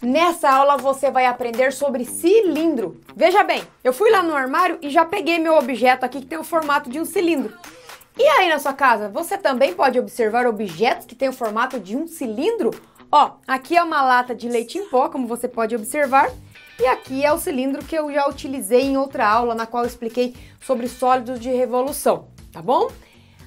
Nessa aula você vai aprender sobre cilindro. Veja bem, eu fui lá no armário e já peguei meu objeto aqui que tem o formato de um cilindro. E aí na sua casa, você também pode observar objetos que têm o formato de um cilindro? Ó, aqui é uma lata de leite em pó, como você pode observar. E aqui é o cilindro que eu já utilizei em outra aula, na qual expliquei sobre sólidos de revolução, tá bom?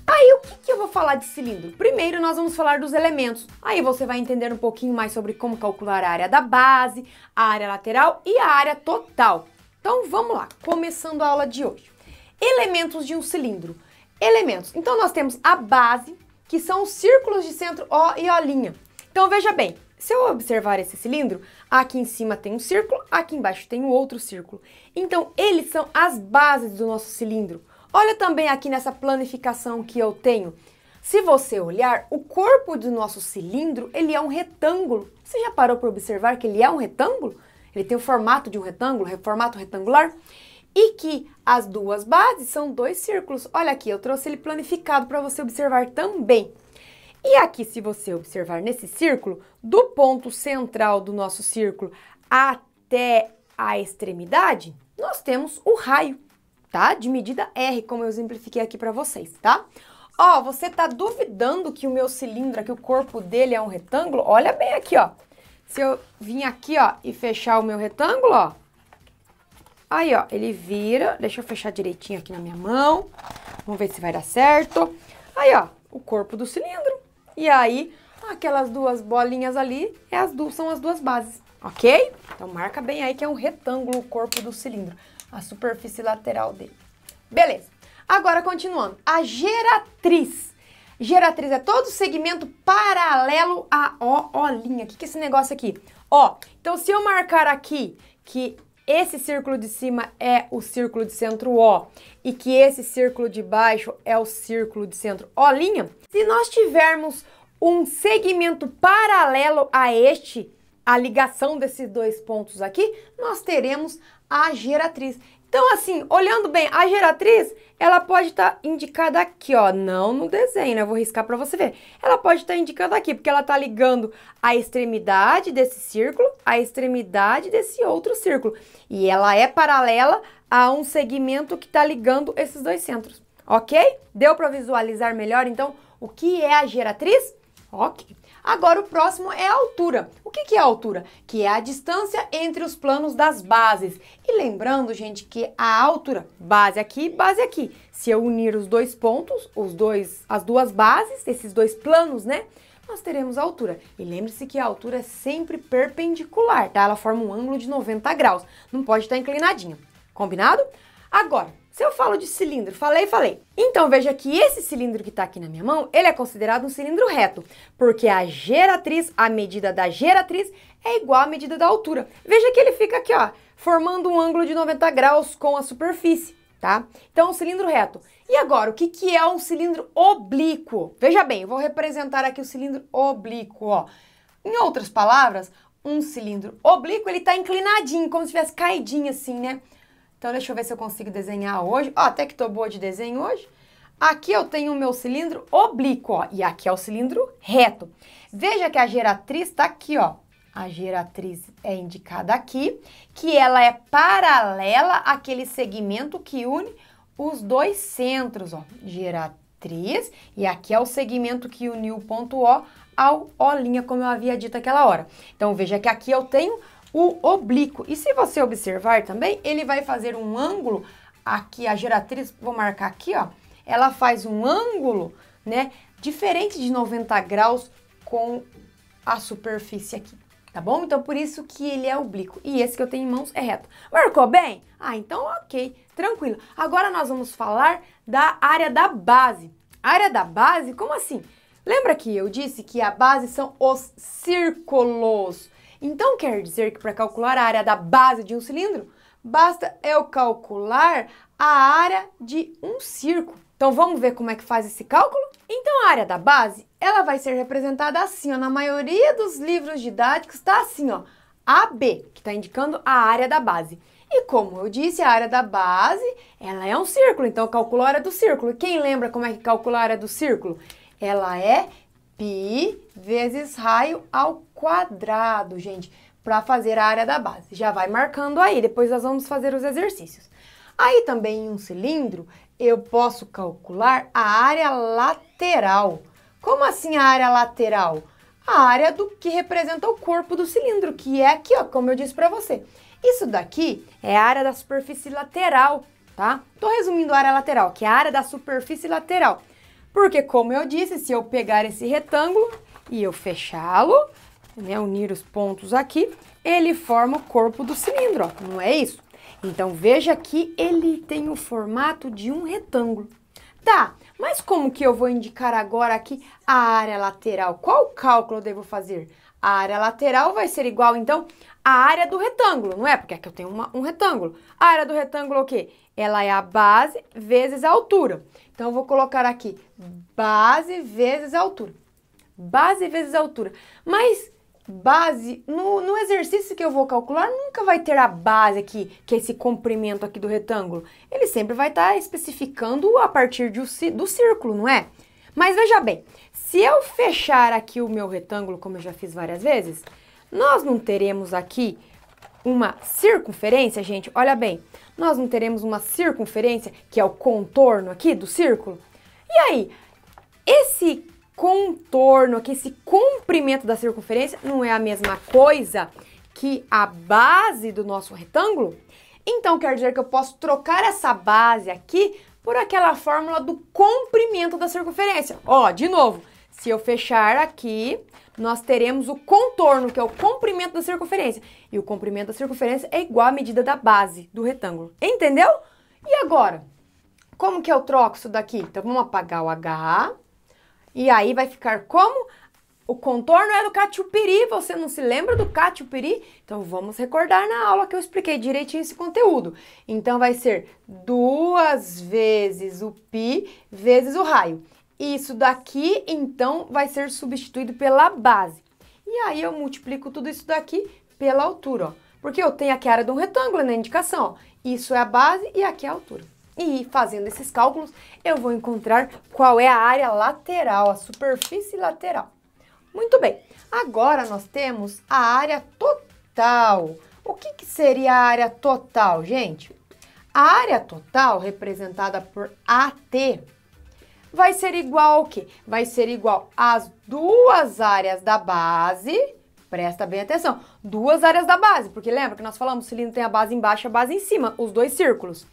Aí o que, que eu vou falar de cilindro? Primeiro nós vamos falar dos elementos. Aí você vai entender um pouquinho mais sobre como calcular a área da base, a área lateral e a área total. Então vamos lá, começando a aula de hoje. Elementos de um cilindro. Elementos. Então nós temos a base, que são os círculos de centro O e O'. Então veja bem, se eu observar esse cilindro, aqui em cima tem um círculo, aqui embaixo tem um outro círculo. Então eles são as bases do nosso cilindro. Olha também aqui nessa planificação que eu tenho. Se você olhar, o corpo do nosso cilindro, ele é um retângulo. Você já parou para observar que ele é um retângulo? Ele tem o formato de um retângulo, formato retangular, e que as duas bases são dois círculos. Olha aqui, eu trouxe ele planificado para você observar também. E aqui, se você observar nesse círculo, do ponto central do nosso círculo até a extremidade, nós temos o raio tá? De medida R, como eu exemplifiquei aqui para vocês, tá? Ó, você tá duvidando que o meu cilindro, aqui o corpo dele é um retângulo? Olha bem aqui, ó. Se eu vim aqui, ó, e fechar o meu retângulo, ó. Aí, ó, ele vira. Deixa eu fechar direitinho aqui na minha mão. Vamos ver se vai dar certo. Aí, ó, o corpo do cilindro. E aí, aquelas duas bolinhas ali é as duas, são as duas bases, ok? Então, marca bem aí que é um retângulo o corpo do cilindro a superfície lateral dele. Beleza. Agora, continuando. A geratriz. Geratriz é todo o segmento paralelo à O-O'. O que, que é esse negócio aqui? Ó, então se eu marcar aqui que esse círculo de cima é o círculo de centro O e que esse círculo de baixo é o círculo de centro O', se nós tivermos um segmento paralelo a este, a ligação desses dois pontos aqui, nós teremos a geratriz. Então, assim, olhando bem, a geratriz, ela pode estar tá indicada aqui, ó, não no desenho, né? Eu vou riscar para você ver. Ela pode estar tá indicando aqui, porque ela tá ligando a extremidade desse círculo à extremidade desse outro círculo. E ela é paralela a um segmento que tá ligando esses dois centros, ok? Deu para visualizar melhor, então, o que é a geratriz? Ok. Agora o próximo é a altura. O que, que é a altura? Que é a distância entre os planos das bases. E lembrando, gente, que a altura, base aqui, base aqui. Se eu unir os dois pontos, os dois, as duas bases, esses dois planos, né? Nós teremos a altura. E lembre-se que a altura é sempre perpendicular, tá? Ela forma um ângulo de 90 graus. Não pode estar tá inclinadinho Combinado? Agora, se eu falo de cilindro, falei, falei. Então veja que esse cilindro que está aqui na minha mão, ele é considerado um cilindro reto, porque a geratriz, a medida da geratriz é igual à medida da altura. Veja que ele fica aqui, ó, formando um ângulo de 90 graus com a superfície, tá? Então é um cilindro reto. E agora, o que, que é um cilindro oblíquo? Veja bem, eu vou representar aqui o cilindro oblíquo, ó. Em outras palavras, um cilindro oblíquo, ele está inclinadinho, como se tivesse caidinho assim, né? Então, deixa eu ver se eu consigo desenhar hoje. Ó, até que tô boa de desenho hoje. Aqui eu tenho o meu cilindro oblíquo, ó, e aqui é o cilindro reto. Veja que a geratriz está aqui, ó. A geratriz é indicada aqui, que ela é paralela àquele segmento que une os dois centros, ó. Geratriz, e aqui é o segmento que uniu o ponto O ao O', como eu havia dito aquela hora. Então, veja que aqui eu tenho o oblíquo. E se você observar também, ele vai fazer um ângulo, aqui a geratriz, vou marcar aqui, ó, ela faz um ângulo, né, diferente de 90 graus com a superfície aqui, tá bom? Então, por isso que ele é oblíquo. E esse que eu tenho em mãos é reto. Marcou bem? Ah, então ok, tranquilo. Agora nós vamos falar da área da base. A área da base, como assim? Lembra que eu disse que a base são os círculos, então quer dizer que para calcular a área da base de um cilindro, basta eu calcular a área de um círculo. Então vamos ver como é que faz esse cálculo? Então a área da base, ela vai ser representada assim, ó, na maioria dos livros didáticos está assim, ó, AB, que está indicando a área da base. E como eu disse, a área da base, ela é um círculo, então eu calculo a área do círculo. Quem lembra como é que calcula a área do círculo? Ela é pi vezes raio ao quadrado, gente, para fazer a área da base. Já vai marcando aí, depois nós vamos fazer os exercícios. Aí também em um cilindro, eu posso calcular a área lateral. Como assim a área lateral? A área do que representa o corpo do cilindro, que é aqui, ó, como eu disse para você. Isso daqui é a área da superfície lateral, tá? Tô resumindo a área lateral, que é a área da superfície lateral. Porque, como eu disse, se eu pegar esse retângulo e eu fechá-lo, né, unir os pontos aqui, ele forma o corpo do cilindro, ó, não é isso? Então, veja que ele tem o formato de um retângulo. Tá, mas como que eu vou indicar agora aqui a área lateral? Qual cálculo eu devo fazer? A área lateral vai ser igual, então, à área do retângulo, não é? Porque aqui eu tenho uma, um retângulo. A área do retângulo é o quê? Ela é a base vezes a altura. Então, eu vou colocar aqui base vezes a altura. Base vezes a altura. Mas base, no, no exercício que eu vou calcular, nunca vai ter a base aqui, que é esse comprimento aqui do retângulo. Ele sempre vai estar tá especificando a partir de, do círculo, não é? Mas veja bem, se eu fechar aqui o meu retângulo, como eu já fiz várias vezes, nós não teremos aqui uma circunferência, gente? Olha bem, nós não teremos uma circunferência, que é o contorno aqui do círculo? E aí, esse contorno aqui, esse comprimento da circunferência, não é a mesma coisa que a base do nosso retângulo? Então, quer dizer que eu posso trocar essa base aqui por aquela fórmula do comprimento da circunferência. Ó, de novo, se eu fechar aqui, nós teremos o contorno, que é o comprimento da circunferência. E o comprimento da circunferência é igual à medida da base do retângulo. Entendeu? E agora? Como que eu troco isso daqui? Então, vamos apagar o H. E aí vai ficar como? O contorno é do catiupiri, você não se lembra do catiupiri? Então vamos recordar na aula que eu expliquei direitinho esse conteúdo. Então vai ser duas vezes o pi vezes o raio. Isso daqui, então, vai ser substituído pela base. E aí eu multiplico tudo isso daqui pela altura, ó. Porque eu tenho aqui a área de um retângulo na né, indicação, ó. Isso é a base e aqui é a altura. E fazendo esses cálculos, eu vou encontrar qual é a área lateral, a superfície lateral. Muito bem, agora nós temos a área total. O que, que seria a área total, gente? A área total, representada por AT, vai ser igual ao quê? Vai ser igual às duas áreas da base, presta bem atenção, duas áreas da base, porque lembra que nós falamos, o cilindro tem a base embaixo e a base em cima, os dois círculos,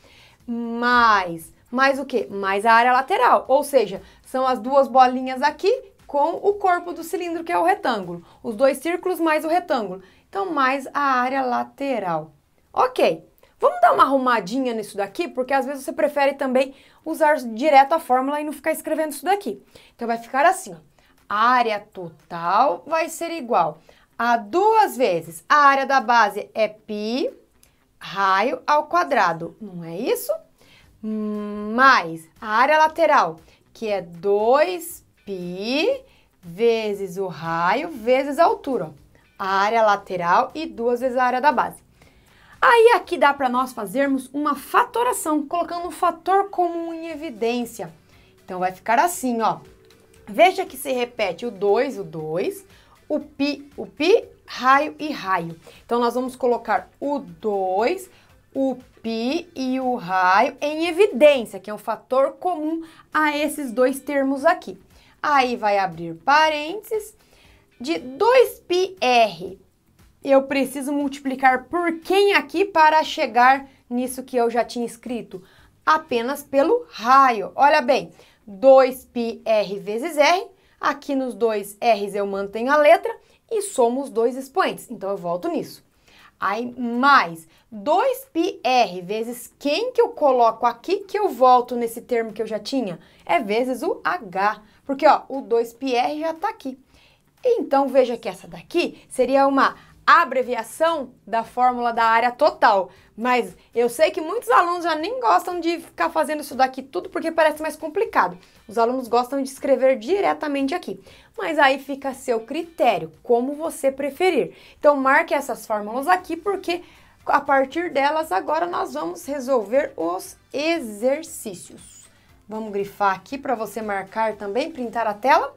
mais, mais o quê? Mais a área lateral, ou seja, são as duas bolinhas aqui com o corpo do cilindro, que é o retângulo. Os dois círculos mais o retângulo. Então, mais a área lateral. Ok, vamos dar uma arrumadinha nisso daqui, porque às vezes você prefere também usar direto a fórmula e não ficar escrevendo isso daqui. Então, vai ficar assim, ó. A área total vai ser igual a duas vezes a área da base é π raio ao quadrado, não é isso? Hum, mais a área lateral, que é 2 pi vezes o raio vezes a altura, ó, a área lateral e duas vezes a área da base. Aí aqui dá para nós fazermos uma fatoração, colocando o um fator comum em evidência. Então vai ficar assim, ó. Veja que se repete o 2, o 2, o pi, o pi, raio e raio. Então nós vamos colocar o 2, o pi e o raio em evidência, que é um fator comum a esses dois termos aqui. Aí vai abrir parênteses de 2πr. Eu preciso multiplicar por quem aqui para chegar nisso que eu já tinha escrito? Apenas pelo raio. Olha bem, 2πr vezes r, aqui nos dois r's eu mantenho a letra e somo os dois expoentes. Então eu volto nisso. Aí mais 2πr vezes quem que eu coloco aqui que eu volto nesse termo que eu já tinha? É vezes o h. Porque, ó, o 2πr já está aqui. Então, veja que essa daqui seria uma abreviação da fórmula da área total. Mas eu sei que muitos alunos já nem gostam de ficar fazendo isso daqui tudo porque parece mais complicado. Os alunos gostam de escrever diretamente aqui. Mas aí fica a seu critério, como você preferir. Então marque essas fórmulas aqui porque a partir delas agora nós vamos resolver os exercícios. Vamos grifar aqui para você marcar também, printar a tela.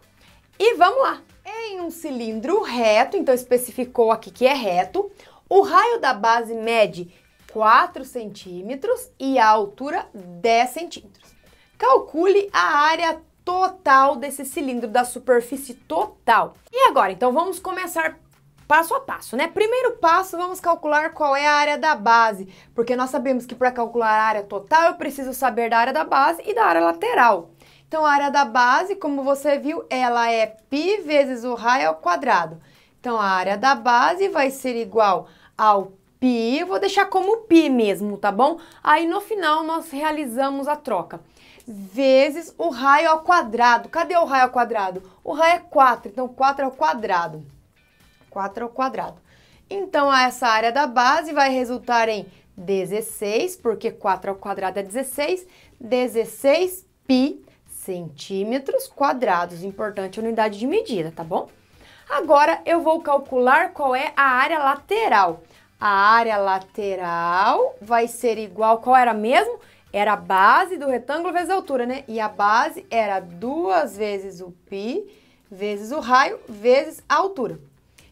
E vamos lá. Em um cilindro reto, então especificou aqui que é reto, o raio da base mede 4 centímetros e a altura 10 centímetros. Calcule a área total desse cilindro, da superfície total. E agora, então vamos começar passo a passo, né? Primeiro passo, vamos calcular qual é a área da base, porque nós sabemos que para calcular a área total eu preciso saber da área da base e da área lateral. Então, a área da base, como você viu, ela é π vezes o raio ao quadrado. Então, a área da base vai ser igual ao π, vou deixar como π mesmo, tá bom? Aí, no final, nós realizamos a troca vezes o raio ao quadrado. Cadê o raio ao quadrado? O raio é 4, então 4 ao quadrado. 4 ao quadrado. Então, essa área da base vai resultar em 16, porque 4 ao quadrado é 16, 16 pi centímetros quadrados, importante unidade de medida, tá bom? Agora, eu vou calcular qual é a área lateral. A área lateral vai ser igual, qual era mesmo? Era a base do retângulo vezes a altura, né? E a base era duas vezes o pi vezes o raio vezes a altura.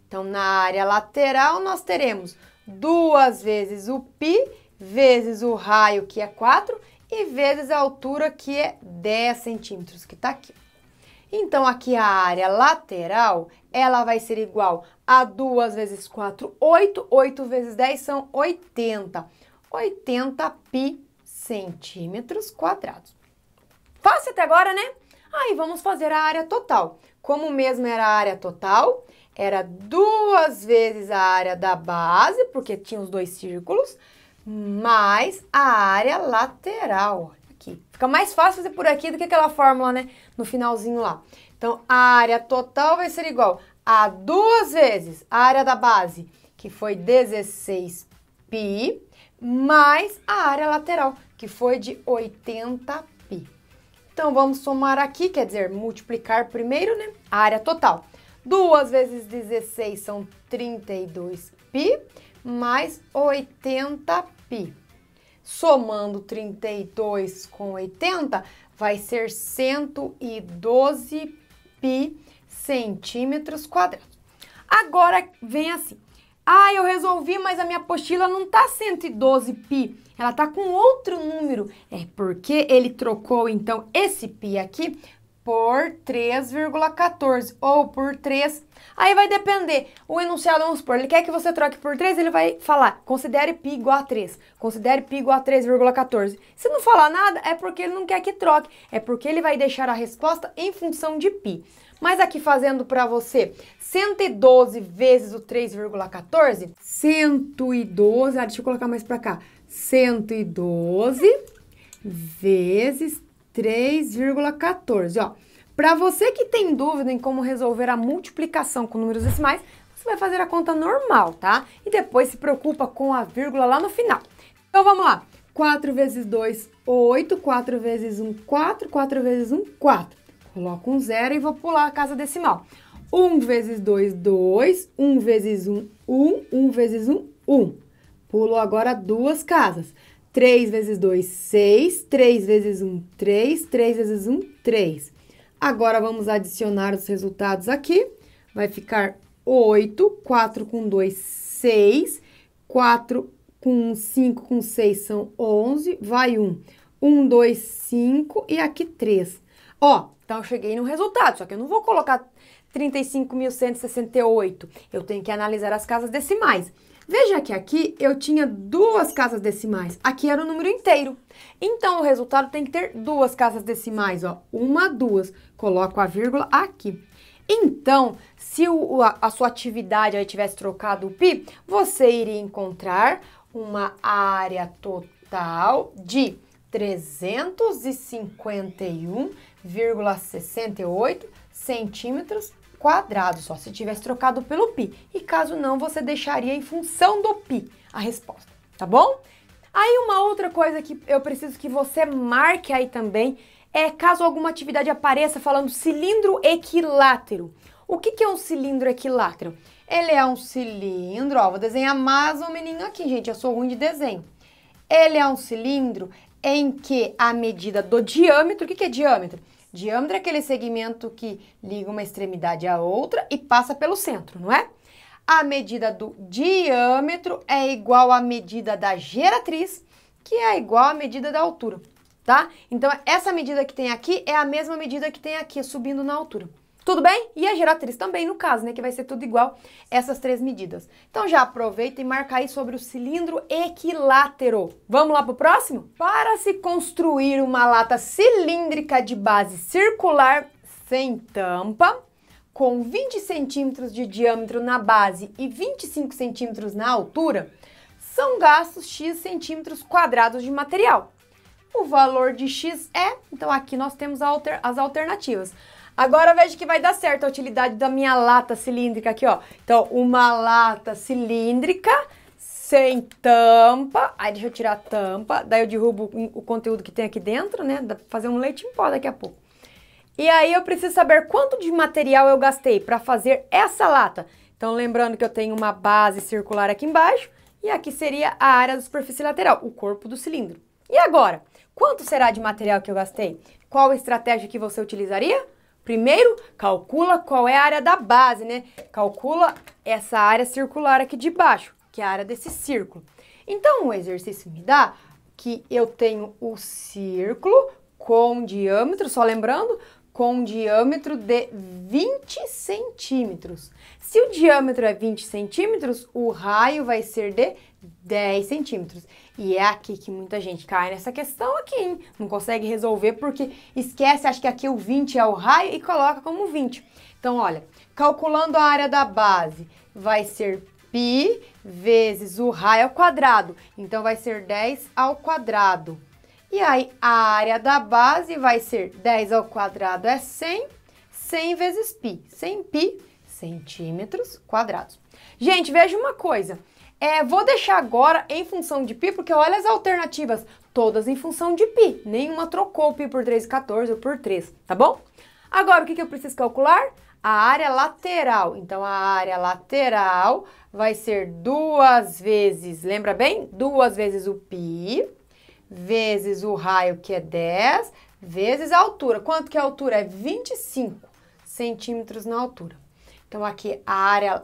Então, na área lateral, nós teremos duas vezes o π, vezes o raio, que é 4, e vezes a altura, que é 10 centímetros, que está aqui. Então, aqui a área lateral, ela vai ser igual a 2 vezes 4, 8. 8 vezes 10 são 80. 80 pi centímetros quadrados. Fácil até agora, né? Aí, vamos fazer a área total. Como mesmo era a área total, era duas vezes a área da base, porque tinha os dois círculos, mais a área lateral. Aqui. Fica mais fácil fazer por aqui do que aquela fórmula, né? No finalzinho lá. Então, a área total vai ser igual a duas vezes a área da base, que foi 16 pi, mais a área lateral, que foi de 80 pi. Então, vamos somar aqui, quer dizer, multiplicar primeiro, né? A área total. 2 vezes 16 são 32 pi, mais 80 pi. Somando 32 com 80, vai ser 112 pi centímetros quadrados. Agora vem assim. Ah, eu resolvi, mas a minha apostila não tá 112 pi, ela tá com outro número. É porque ele trocou então esse pi aqui por 3,14 ou por 3. Aí vai depender. O enunciado, vamos supor, ele quer que você troque por 3, ele vai falar, considere π igual a 3. Considere π igual a 3,14. Se não falar nada, é porque ele não quer que troque. É porque ele vai deixar a resposta em função de π. Mas aqui fazendo para você, 112 vezes o 3,14, 112, ah, deixa eu colocar mais para cá, 112 vezes 3,14. Ó, para você que tem dúvida em como resolver a multiplicação com números decimais, você vai fazer a conta normal, tá? E depois se preocupa com a vírgula lá no final. Então vamos lá. 4 vezes 2, 8. 4 vezes 1, 4. 4 vezes 1, 4. Coloco um zero e vou pular a casa decimal. 1 vezes 2, 2. 1 vezes 1, 1. 1 vezes 1, 1. Pulo agora duas casas. 3 vezes 2, 6. 3 vezes 1, 3. 3 vezes 1, 3. Agora, vamos adicionar os resultados aqui. Vai ficar 8. 4 com 2, 6. 4 com 5 com 6 são 11. Vai 1. 1, 2, 5 e aqui 3. Ó, então eu cheguei no resultado, só que eu não vou colocar 35.168. Eu tenho que analisar as casas decimais. Veja que aqui eu tinha duas casas decimais, aqui era o número inteiro. Então, o resultado tem que ter duas casas decimais, ó, uma, duas. Coloco a vírgula aqui. Então, se o, a, a sua atividade aí tivesse trocado o pi, você iria encontrar uma área total de 351,68 centímetros quadrado só, se tivesse trocado pelo π. E caso não, você deixaria em função do π a resposta, tá bom? Aí uma outra coisa que eu preciso que você marque aí também é caso alguma atividade apareça falando cilindro equilátero. O que, que é um cilindro equilátero? Ele é um cilindro, ó, vou desenhar mais um menino aqui, gente, eu sou ruim de desenho. Ele é um cilindro em que a medida do diâmetro, o que, que é diâmetro? Diâmetro é aquele segmento que liga uma extremidade à outra e passa pelo centro, não é? A medida do diâmetro é igual à medida da geratriz, que é igual à medida da altura, tá? Então, essa medida que tem aqui é a mesma medida que tem aqui, subindo na altura. Tudo bem? E a geratriz também, no caso, né? Que vai ser tudo igual essas três medidas. Então já aproveita e marca aí sobre o cilindro equilátero. Vamos lá pro próximo? Para se construir uma lata cilíndrica de base circular sem tampa, com 20 centímetros de diâmetro na base e 25 centímetros na altura, são gastos x centímetros quadrados de material. O valor de x é, então aqui nós temos alter, as alternativas. Agora veja que vai dar certo a utilidade da minha lata cilíndrica aqui, ó. Então, uma lata cilíndrica sem tampa. Aí deixa eu tirar a tampa, daí eu derrubo o conteúdo que tem aqui dentro, né? Dá pra fazer um leite em pó daqui a pouco. E aí eu preciso saber quanto de material eu gastei para fazer essa lata. Então, lembrando que eu tenho uma base circular aqui embaixo e aqui seria a área da superfície lateral, o corpo do cilindro. E agora? Quanto será de material que eu gastei? Qual estratégia que você utilizaria? Primeiro, calcula qual é a área da base, né? Calcula essa área circular aqui de baixo, que é a área desse círculo. Então, o exercício me dá que eu tenho o círculo com diâmetro, só lembrando, com diâmetro de 20 centímetros. Se o diâmetro é 20 centímetros, o raio vai ser de 10 centímetros. E é aqui que muita gente cai nessa questão aqui, hein? Não consegue resolver porque esquece, acha que aqui o 20 é o raio e coloca como 20. Então, olha, calculando a área da base, vai ser π vezes o raio ao quadrado. Então, vai ser 10 ao quadrado. E aí, a área da base vai ser 10 ao quadrado é 100, 100 vezes π. 100 π centímetros quadrados. Gente, veja uma coisa. É, vou deixar agora em função de π, porque olha as alternativas, todas em função de π. Nenhuma trocou π por 3,14 ou por 3, tá bom? Agora, o que, que eu preciso calcular? A área lateral. Então, a área lateral vai ser duas vezes, lembra bem? Duas vezes o π, vezes o raio, que é 10, vezes a altura. Quanto que é a altura? É 25 centímetros na altura. Então, aqui a área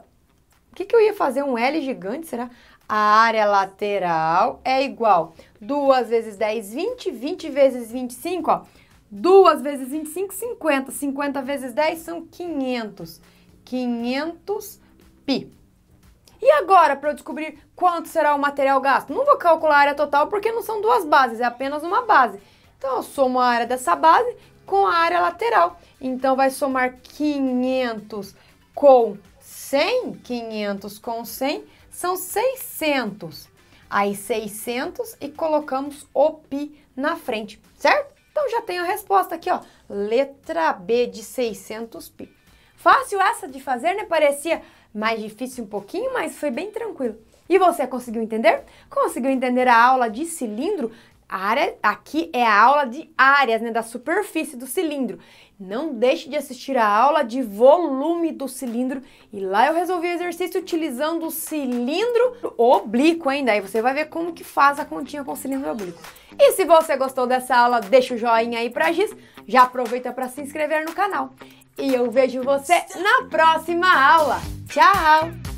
que, que eu ia fazer um L gigante, será? A área lateral é igual 2 vezes 10, 20, 20 vezes 25, ó. 2 vezes 25, 50. 50 vezes 10 são 500. 500 pi. E agora, para eu descobrir quanto será o material gasto? Não vou calcular a área total porque não são duas bases, é apenas uma base. Então, eu somo a área dessa base com a área lateral. Então, vai somar 500 com 100, 500 com 100 são 600. Aí 600 e colocamos o pi na frente, certo? Então já tem a resposta aqui, ó. Letra B de 600 pi. Fácil essa de fazer, né? Parecia mais difícil um pouquinho, mas foi bem tranquilo. E você conseguiu entender? Conseguiu entender a aula de cilindro? área aqui é a aula de áreas, né, da superfície do cilindro. Não deixe de assistir a aula de volume do cilindro e lá eu resolvi o exercício utilizando o cilindro oblíquo ainda. Aí você vai ver como que faz a continha com o cilindro oblíquo. E se você gostou dessa aula, deixa o joinha aí pra giz, já aproveita para se inscrever no canal. E eu vejo você na próxima aula. Tchau!